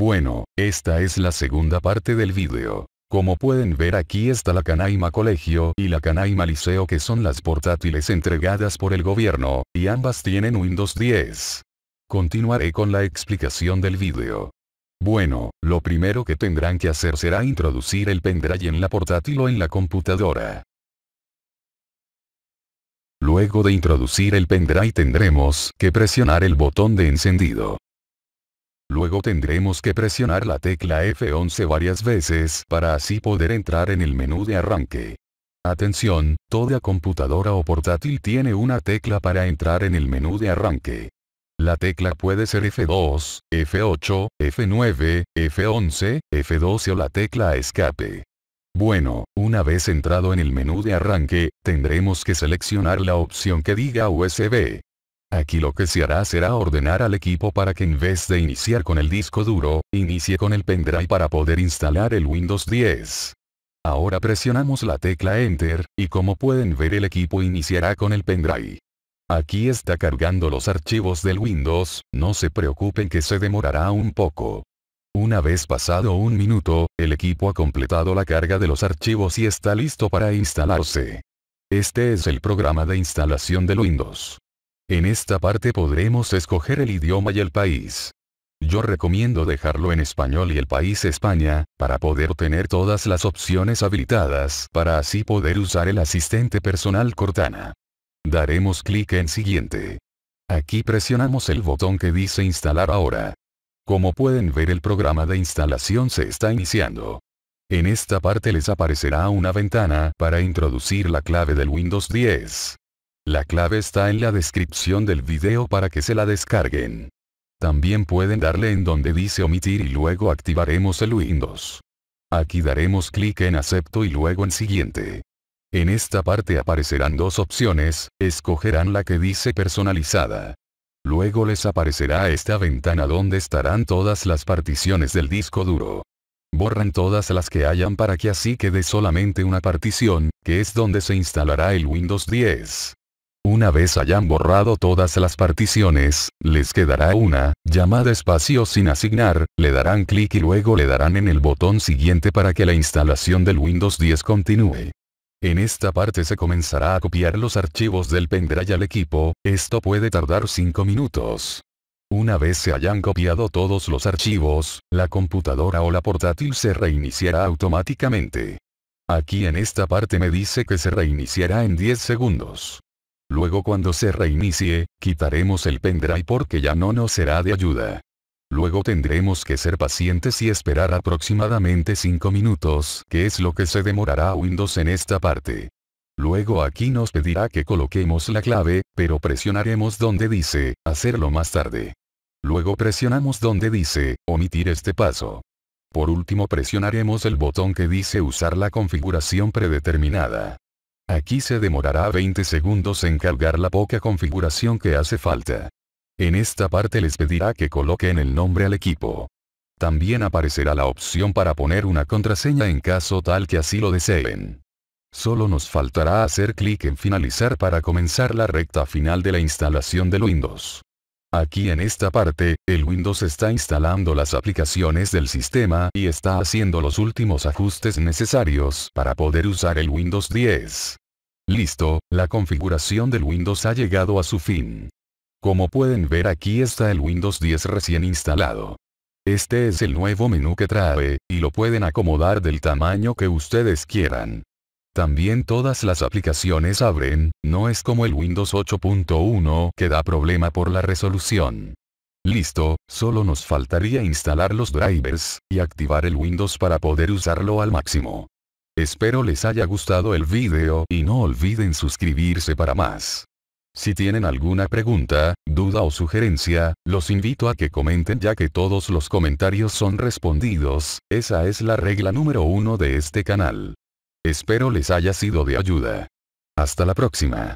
Bueno, esta es la segunda parte del vídeo. Como pueden ver aquí está la Canaima Colegio y la Canaima Liceo que son las portátiles entregadas por el gobierno, y ambas tienen Windows 10. Continuaré con la explicación del vídeo. Bueno, lo primero que tendrán que hacer será introducir el pendrive en la portátil o en la computadora. Luego de introducir el pendrive tendremos que presionar el botón de encendido. Luego tendremos que presionar la tecla F11 varias veces para así poder entrar en el menú de arranque. Atención, toda computadora o portátil tiene una tecla para entrar en el menú de arranque. La tecla puede ser F2, F8, F9, F11, F12 o la tecla escape. Bueno, una vez entrado en el menú de arranque, tendremos que seleccionar la opción que diga USB. Aquí lo que se hará será ordenar al equipo para que en vez de iniciar con el disco duro, inicie con el pendrive para poder instalar el Windows 10. Ahora presionamos la tecla Enter, y como pueden ver el equipo iniciará con el pendrive. Aquí está cargando los archivos del Windows, no se preocupen que se demorará un poco. Una vez pasado un minuto, el equipo ha completado la carga de los archivos y está listo para instalarse. Este es el programa de instalación del Windows. En esta parte podremos escoger el idioma y el país. Yo recomiendo dejarlo en español y el país España, para poder tener todas las opciones habilitadas para así poder usar el asistente personal Cortana. Daremos clic en siguiente. Aquí presionamos el botón que dice instalar ahora. Como pueden ver el programa de instalación se está iniciando. En esta parte les aparecerá una ventana para introducir la clave del Windows 10. La clave está en la descripción del video para que se la descarguen. También pueden darle en donde dice omitir y luego activaremos el Windows. Aquí daremos clic en acepto y luego en siguiente. En esta parte aparecerán dos opciones, escogerán la que dice personalizada. Luego les aparecerá esta ventana donde estarán todas las particiones del disco duro. Borran todas las que hayan para que así quede solamente una partición, que es donde se instalará el Windows 10. Una vez hayan borrado todas las particiones, les quedará una, llamada espacio sin asignar, le darán clic y luego le darán en el botón siguiente para que la instalación del Windows 10 continúe. En esta parte se comenzará a copiar los archivos del pendrive al equipo, esto puede tardar 5 minutos. Una vez se hayan copiado todos los archivos, la computadora o la portátil se reiniciará automáticamente. Aquí en esta parte me dice que se reiniciará en 10 segundos. Luego cuando se reinicie, quitaremos el pendrive porque ya no nos será de ayuda. Luego tendremos que ser pacientes y esperar aproximadamente 5 minutos, que es lo que se demorará Windows en esta parte. Luego aquí nos pedirá que coloquemos la clave, pero presionaremos donde dice, hacerlo más tarde. Luego presionamos donde dice, omitir este paso. Por último presionaremos el botón que dice usar la configuración predeterminada. Aquí se demorará 20 segundos en cargar la poca configuración que hace falta. En esta parte les pedirá que coloquen el nombre al equipo. También aparecerá la opción para poner una contraseña en caso tal que así lo deseen. Solo nos faltará hacer clic en finalizar para comenzar la recta final de la instalación del Windows. Aquí en esta parte, el Windows está instalando las aplicaciones del sistema y está haciendo los últimos ajustes necesarios para poder usar el Windows 10. Listo, la configuración del Windows ha llegado a su fin. Como pueden ver aquí está el Windows 10 recién instalado. Este es el nuevo menú que trae, y lo pueden acomodar del tamaño que ustedes quieran. También todas las aplicaciones abren, no es como el Windows 8.1 que da problema por la resolución. Listo, solo nos faltaría instalar los drivers, y activar el Windows para poder usarlo al máximo. Espero les haya gustado el vídeo y no olviden suscribirse para más. Si tienen alguna pregunta, duda o sugerencia, los invito a que comenten ya que todos los comentarios son respondidos, esa es la regla número uno de este canal. Espero les haya sido de ayuda. Hasta la próxima.